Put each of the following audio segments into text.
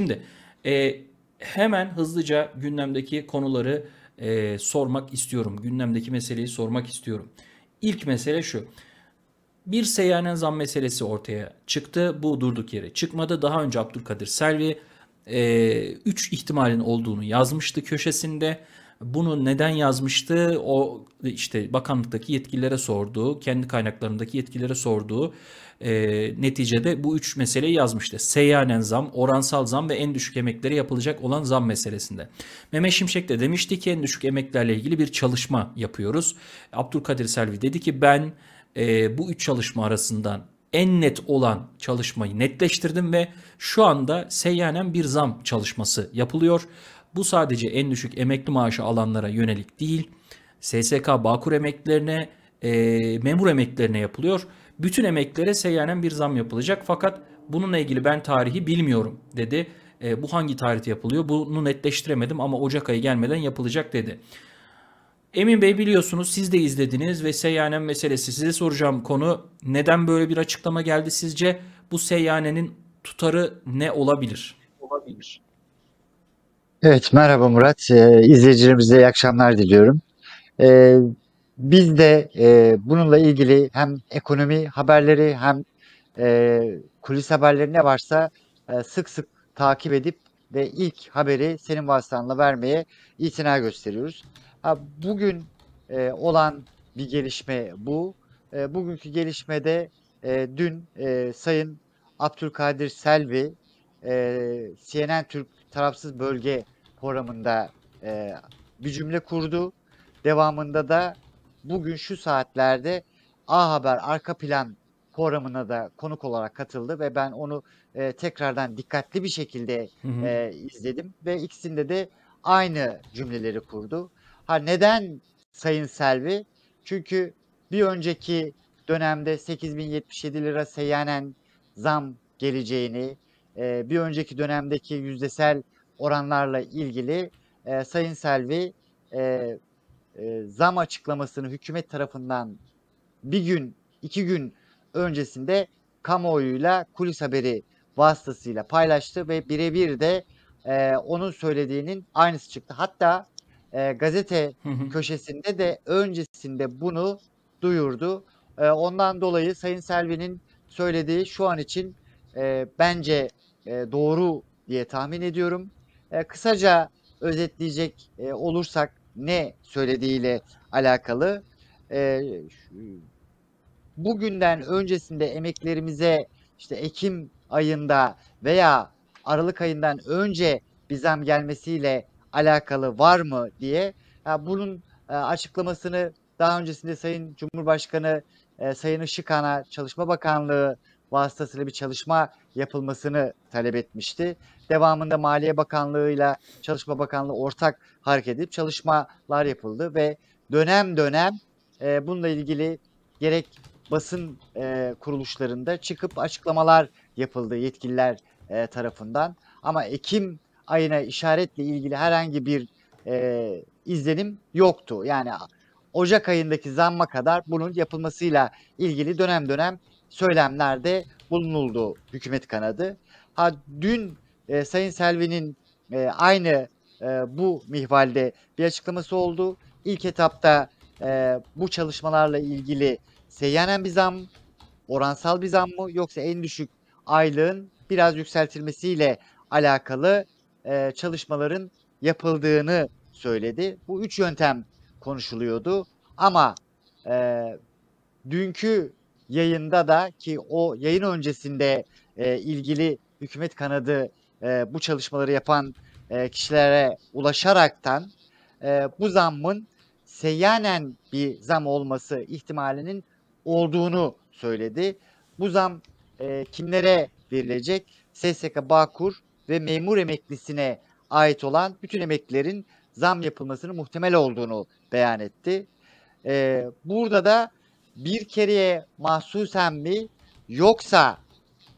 Şimdi e, hemen hızlıca gündemdeki konuları e, sormak istiyorum. Gündemdeki meseleyi sormak istiyorum. İlk mesele şu. Bir seyyanen zam meselesi ortaya çıktı. Bu durduk yere çıkmadı. Daha önce Abdülkadir Selvi 3 e, ihtimalin olduğunu yazmıştı köşesinde. Bunu neden yazmıştı? O işte bakanlıktaki yetkililere sordu, kendi kaynaklarındaki yetkililere sordu. e, neticede bu üç meseleyi yazmıştı. Seyyanen zam, oransal zam ve en düşük emeklere yapılacak olan zam meselesinde. Mehmet Şimşek de demişti ki en düşük emeklerle ilgili bir çalışma yapıyoruz. Abdülkadir Selvi dedi ki ben e, bu üç çalışma arasından en net olan çalışmayı netleştirdim ve şu anda seyyanen bir zam çalışması yapılıyor. Bu sadece en düşük emekli maaşı alanlara yönelik değil, SSK Bağkur emeklilerine, e, memur emeklilerine yapılıyor. Bütün emeklilere seyyanen bir zam yapılacak fakat bununla ilgili ben tarihi bilmiyorum dedi. E, bu hangi tarihte yapılıyor bunu netleştiremedim ama Ocak ayı gelmeden yapılacak dedi. Emin Bey biliyorsunuz siz de izlediniz ve seyyanen meselesi size soracağım konu neden böyle bir açıklama geldi sizce? Bu seyyanenin tutarı ne olabilir? Olabilir. Evet, merhaba Murat. Ee, izleyicilerimize iyi akşamlar diliyorum. Ee, biz de e, bununla ilgili hem ekonomi haberleri hem e, kulis haberleri ne varsa e, sık sık takip edip ve ilk haberi senin vasıtanla vermeye itina gösteriyoruz. Ha, bugün e, olan bir gelişme bu. E, bugünkü gelişmede e, dün e, Sayın Abdülkadir Selvi e, CNN Türk tarafsız bölge programında e, bir cümle kurdu. Devamında da bugün şu saatlerde A Haber arka plan programına da konuk olarak katıldı ve ben onu e, tekrardan dikkatli bir şekilde E, izledim ve ikisinde de aynı cümleleri kurdu. Ha neden Sayın Selvi? Çünkü bir önceki dönemde 8077 lira seyyanen zam geleceğini e, bir önceki dönemdeki yüzdesel oranlarla ilgili e, Sayın Selvi e, e, zam açıklamasını hükümet tarafından bir gün, iki gün öncesinde kamuoyuyla kulis haberi vasıtasıyla paylaştı ve birebir de e, onun söylediğinin aynısı çıktı. Hatta e, gazete köşesinde de öncesinde bunu duyurdu. E, ondan dolayı Sayın Selvi'nin söylediği şu an için e, bence e, doğru diye tahmin ediyorum. E, kısaca özetleyecek e, olursak ne söylediğiyle alakalı e, bugünden öncesinde emeklerimize işte Ekim ayında veya Aralık ayından önce bir zam gelmesiyle alakalı var mı diye ya bunun e, açıklamasını daha öncesinde Sayın Cumhurbaşkanı e, Sayın Işıkhan'a Çalışma Bakanlığı vasıtasıyla bir çalışma yapılmasını talep etmişti. Devamında Maliye Bakanlığı ile Çalışma Bakanlığı ortak hareket edip çalışmalar yapıldı ve dönem dönem e, bununla ilgili gerek basın e, kuruluşlarında çıkıp açıklamalar yapıldı yetkililer e, tarafından. Ama Ekim ayına işaretle ilgili herhangi bir e, izlenim yoktu. Yani Ocak ayındaki zamma kadar bunun yapılmasıyla ilgili dönem dönem söylemlerde bulunuldu hükümet kanadı. Ha dün e, Sayın Selvi'nin e, aynı e, bu mihvalde bir açıklaması oldu. İlk etapta e, bu çalışmalarla ilgili seyyanen bir zam, oransal bir zam mı yoksa en düşük aylığın biraz yükseltilmesiyle alakalı e, çalışmaların yapıldığını söyledi. Bu üç yöntem konuşuluyordu ama e, dünkü yayında da ki o yayın öncesinde e, ilgili hükümet kanadı e, bu çalışmaları yapan e, kişilere ulaşaraktan e, bu zammın seyyanen bir zam olması ihtimalinin olduğunu söyledi. Bu zam e, kimlere verilecek? SSK Bağkur ve memur emeklisine ait olan bütün emeklilerin zam yapılmasının muhtemel olduğunu beyan etti. E, burada da bir kereye mahsusen mi yoksa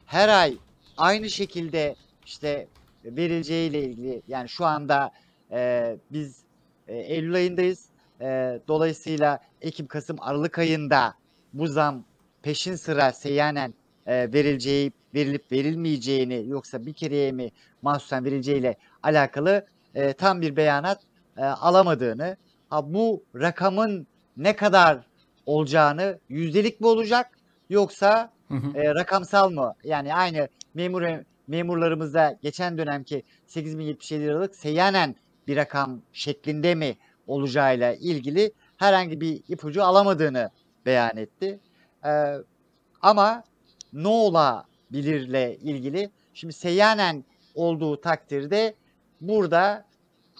her ay aynı şekilde işte verileceğiyle ilgili yani şu anda e, biz e, Eylül ayındayız. E, dolayısıyla Ekim, Kasım, Aralık ayında bu zam peşin sıra seyyanen e, verileceği, verilip verilmeyeceğini yoksa bir kereye mi mahsusen verileceğiyle alakalı e, tam bir beyanat e, alamadığını, ha, bu rakamın ne kadar olacağını yüzdelik mi olacak yoksa hı hı. E, rakamsal mı? Yani aynı memur memurlarımızda geçen dönemki 8077 liralık seyyanen bir rakam şeklinde mi olacağıyla ilgili herhangi bir ipucu alamadığını beyan etti. Ee, ama ne olabilirle ilgili şimdi seyyanen olduğu takdirde burada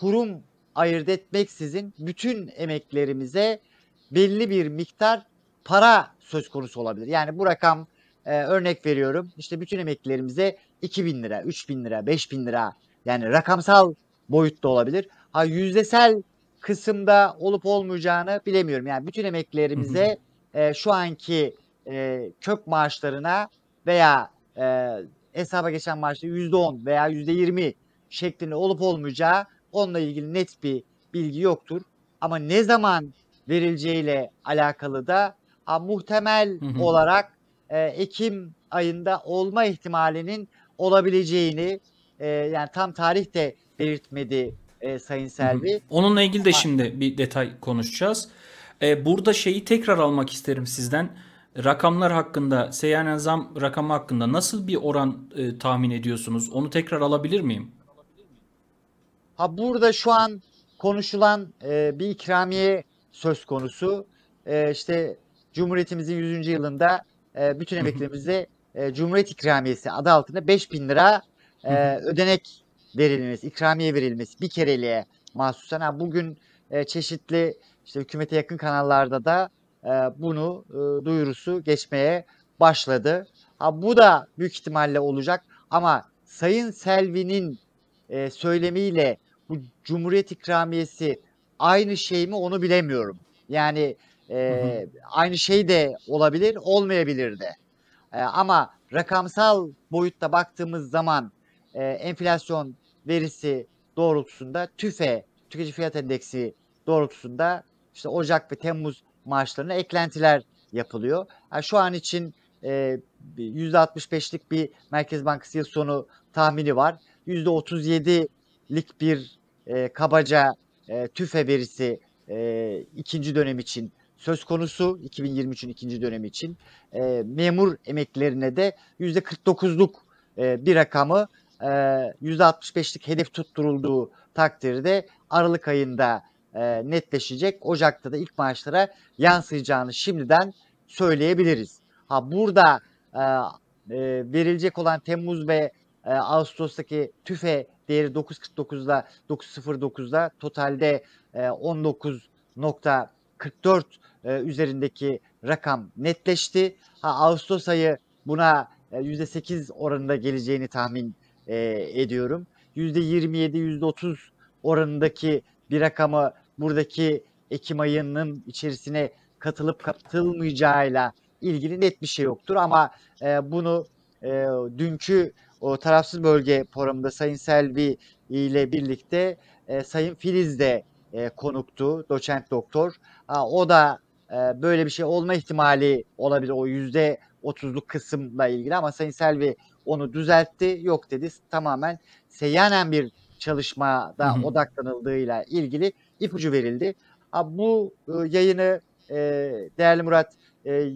kurum ayırt etmeksizin bütün emeklerimize belli bir miktar para söz konusu olabilir. Yani bu rakam e, örnek veriyorum işte bütün emeklilerimize 2000 lira, 3000 lira, 5000 lira yani rakamsal boyutta olabilir. Ha yüzdesel kısımda olup olmayacağını bilemiyorum. Yani bütün emeklilerimize e, şu anki e, kök maaşlarına veya e, hesaba geçen maaşta %10 veya %20 şeklinde olup olmayacağı onunla ilgili net bir bilgi yoktur. Ama ne zaman verileceğiyle alakalı da ha, muhtemel hı hı. olarak e, Ekim ayında olma ihtimalinin olabileceğini e, yani tam tarih de belirtmedi e, Sayın Selvi. Hı hı. Onunla ilgili de şimdi bir detay konuşacağız. E, burada şeyi tekrar almak isterim sizden. Rakamlar hakkında, seyyanen zam rakamı hakkında nasıl bir oran e, tahmin ediyorsunuz? Onu tekrar alabilir miyim? Ha burada şu an konuşulan e, bir ikramiye söz konusu. E, işte Cumhuriyetimizin 100. yılında e, bütün emeklerimize e, Cumhuriyet ikramiyesi adı altında 5000 lira e, ödenek verilmesi, ikramiye verilmesi bir kereliğe mahsusen. Ha, hani bugün e, çeşitli işte hükümete yakın kanallarda da e, bunu e, duyurusu geçmeye başladı. Ha, bu da büyük ihtimalle olacak ama Sayın Selvi'nin e, söylemiyle bu Cumhuriyet ikramiyesi aynı şey mi onu bilemiyorum. Yani e, hı hı. aynı şey de olabilir, olmayabilir de. E, ama rakamsal boyutta baktığımız zaman e, enflasyon verisi doğrultusunda TÜFE, tüketici fiyat endeksi doğrultusunda işte Ocak ve Temmuz maaşlarına eklentiler yapılıyor. Yani e, şu an için e, %65'lik bir Merkez Bankası yıl sonu tahmini var. %37'lik bir e, kabaca e, TÜFE verisi e, ikinci dönem için söz konusu 2023'ün ikinci dönemi için e, memur emeklilerine de yüzde %49'luk e, bir rakamı e, yüzde %65'lik hedef tutturulduğu takdirde Aralık ayında e, netleşecek. Ocak'ta da ilk maaşlara yansıyacağını şimdiden söyleyebiliriz. Ha burada e, e verilecek olan Temmuz ve e, Ağustos'taki TÜFE Değeri 9.49'da 9.09'da totalde 19.44 e, e, üzerindeki rakam netleşti. Ha, Ağustos ayı buna e, %8 oranında geleceğini tahmin e, ediyorum. %27, %30 oranındaki bir rakamı buradaki Ekim ayının içerisine katılıp katılmayacağıyla ilgili net bir şey yoktur. Ama e, bunu dünkü o tarafsız bölge programında Sayın Selvi ile birlikte e, Sayın Filiz de e, konuktu, doçent doktor. Ha, o da e, böyle bir şey olma ihtimali olabilir o yüzde otuzluk kısımla ilgili ama Sayın Selvi onu düzeltti. Yok dedi tamamen seyyanen bir çalışmada hı hı. odaklanıldığıyla ilgili ipucu verildi. Ha, bu e, yayını e, değerli Murat e,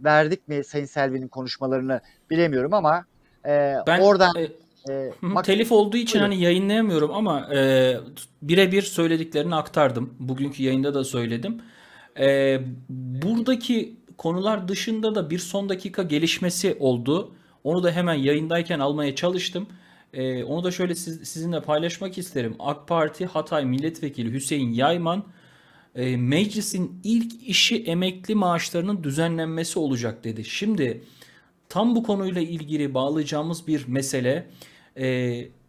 verdik mi Sayın Selvi'nin konuşmalarını bilemiyorum ama e, ben oradan e, e, telif olduğu için öyle. hani yayınlayamıyorum ama e, birebir söylediklerini aktardım. Bugünkü yayında da söyledim. E, buradaki konular dışında da bir son dakika gelişmesi oldu. Onu da hemen yayındayken almaya çalıştım. E, onu da şöyle siz, sizinle paylaşmak isterim. AK Parti Hatay Milletvekili Hüseyin Yayman e, meclisin ilk işi emekli maaşlarının düzenlenmesi olacak dedi. Şimdi Tam bu konuyla ilgili bağlayacağımız bir mesele e,